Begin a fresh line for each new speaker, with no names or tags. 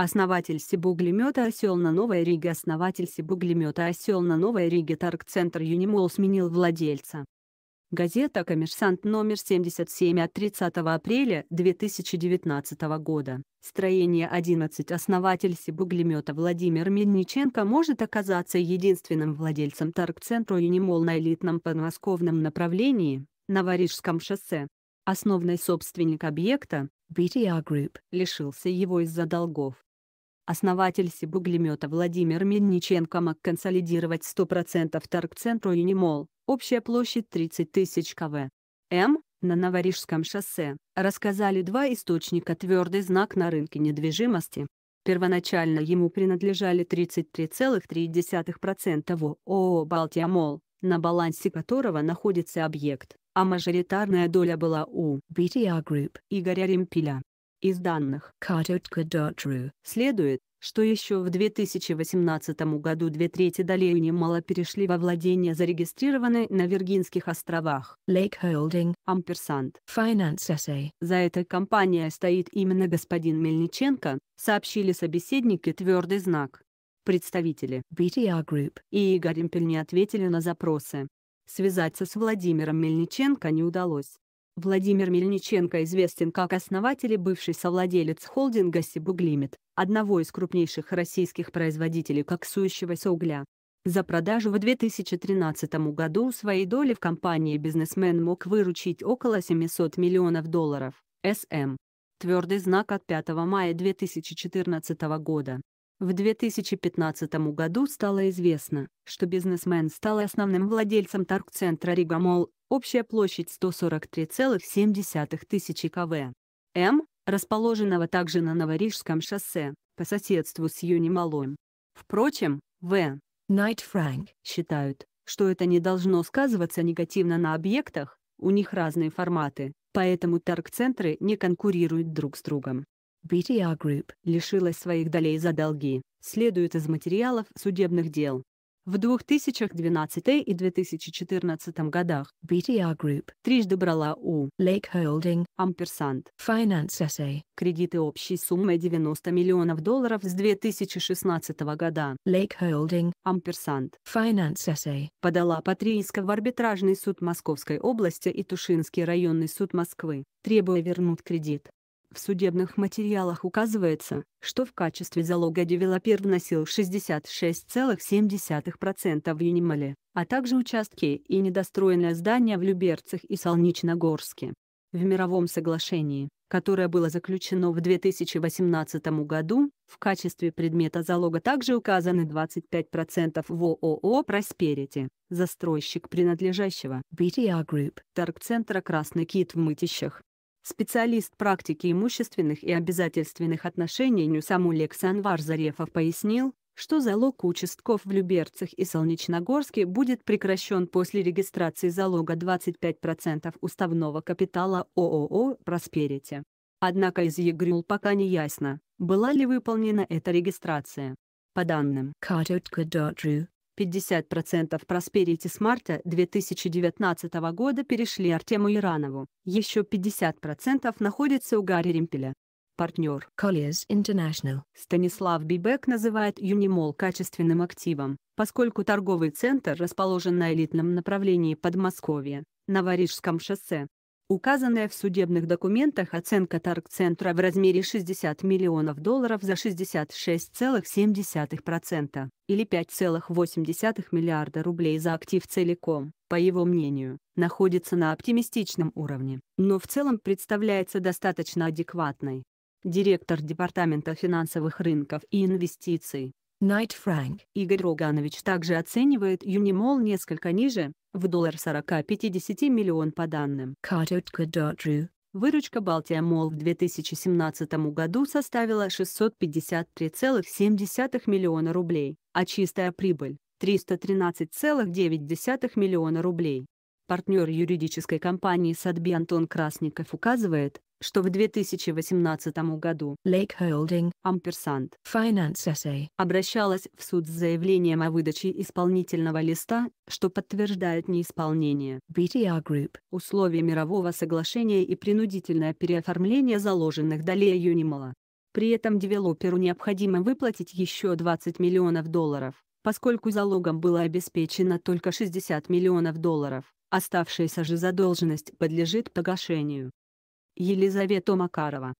Основатель Сибуглемета «Осел» на Новой Риге Основатель Сибуглемета «Осел» на Новой Риге Торгцентр «Юнимол» сменил владельца. Газета «Коммерсант» номер 77 от 30 апреля 2019 года. Строение 11. Основатель Сибуглемета Владимир Мельниченко может оказаться единственным владельцем торгцентру «Юнимол» на элитном подмосковном направлении, на Ворижском шоссе. Основной собственник объекта, BTR Group, лишился его из-за долгов. Основатель Сибуглемета Владимир Мельниченко мог консолидировать 100% торг-центру Юнимол, общая площадь 30 тысяч КВ. М. На Новорижском шоссе рассказали два источника твердый знак на рынке недвижимости. Первоначально ему принадлежали 33,3% ООО «Балтиамол», на балансе которого находится объект, а мажоритарная доля была у «Бития Group» Игоря Ремпеля. Из данных Kartotka.ru следует, что еще в 2018 году две трети долей немало перешли во владение зарегистрированной на Виргинских островах Lake Holding Ampersand Finance SA. За этой компанией стоит именно господин Мельниченко, сообщили собеседники твердый знак. Представители BTR Group и Игорь Импель не ответили на запросы. Связаться с Владимиром Мельниченко не удалось. Владимир Мельниченко известен как основатель и бывший совладелец холдинга «Сибуглимит», одного из крупнейших российских производителей коксующегося угля. За продажу в 2013 году своей доли в компании бизнесмен мог выручить около 700 миллионов долларов, СМ. Твердый знак от 5 мая 2014 года. В 2015 году стало известно, что бизнесмен стал основным владельцем торг-центра «Ригамол» Общая площадь 143,7 тысячи кв. М, расположенного также на Новорижском шоссе, по соседству с Юнималоем. Впрочем, В. Найт Фрэнк считают, что это не должно сказываться негативно на объектах, у них разные форматы, поэтому торг-центры не конкурируют друг с другом. BTR Group лишилась своих долей за долги, следует из материалов судебных дел. В 2012 и 2014 годах BTR Group трижды брала у Lake Holding Ampersand Finance SA кредиты общей суммой 90 миллионов долларов с 2016 года. Lake Holding Ampersand Finance SA подала Патрииска в арбитражный суд Московской области и Тушинский районный суд Москвы, требуя вернуть кредит. В судебных материалах указывается, что в качестве залога девелопер вносил 66,7% в Юнимале, а также участки и недостроенное здание в Люберцах и Солнечногорске. В мировом соглашении, которое было заключено в 2018 году, в качестве предмета залога также указаны 25% в ООО «Просперити», застройщик принадлежащего BTR Group, торг-центра «Красный кит» в Мытищах, Специалист практики имущественных и обязательственных отношений Нюсамулекс Анвар Зарефов пояснил, что залог участков в Люберцах и Солнечногорске будет прекращен после регистрации залога 25% уставного капитала ООО «Просперити». Однако из ЕГРЮЛ пока не ясно, была ли выполнена эта регистрация. По данным Картотка.ру, 50% Prosperity с марта 2019 года перешли Артему Иранову. Еще 50% находится у Гарри Римпеля. Партнер Colliers International. Станислав Бибек называет Юнимол качественным активом, поскольку торговый центр расположен на элитном направлении Подмосковья, на Ворижском шоссе. Указанная в судебных документах оценка торг-центра в размере 60 миллионов долларов за 66,7% или 5,8 миллиарда рублей за актив целиком, по его мнению, находится на оптимистичном уровне, но в целом представляется достаточно адекватной. Директор Департамента финансовых рынков и инвестиций Найт Франк. Игорь Роганович также оценивает Юнимол несколько ниже, в доллар 40-50 миллион по данным. Выручка Балтия Мол в 2017 году составила 653,7 миллиона рублей, а чистая прибыль – 313,9 миллиона рублей. Партнер юридической компании Садби Антон Красников указывает, что в 2018 году Lake Holding Ampersand Finance SA обращалась в суд с заявлением о выдаче исполнительного листа, что подтверждает неисполнение BTR Group условий мирового соглашения и принудительное переоформление заложенных долей Юнимала. При этом девелоперу необходимо выплатить еще 20 миллионов долларов, поскольку залогом было обеспечено только 60 миллионов долларов. Оставшаяся же задолженность подлежит погашению. Елизавета Макарова